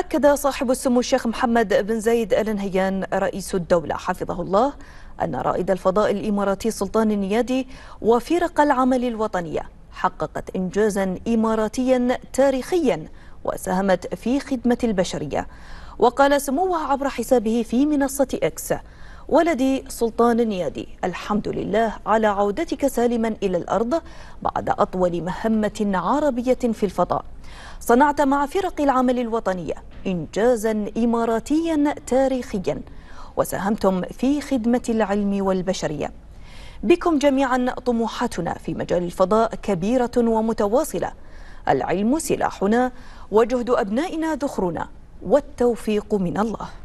أكد صاحب السمو الشيخ محمد بن زايد آل نهيان رئيس الدولة حفظه الله أن رائد الفضاء الإماراتي سلطان النيادي وفرق العمل الوطنية حققت إنجازا إماراتيا تاريخيا وساهمت في خدمة البشرية وقال سموه عبر حسابه في منصة إكس ولدي سلطان النيادي الحمد لله على عودتك سالما إلى الأرض بعد أطول مهمة عربية في الفضاء صنعت مع فرق العمل الوطنية إنجازا إماراتيا تاريخيا وساهمتم في خدمة العلم والبشرية بكم جميعا طموحاتنا في مجال الفضاء كبيرة ومتواصلة العلم سلاحنا وجهد أبنائنا ذخرنا والتوفيق من الله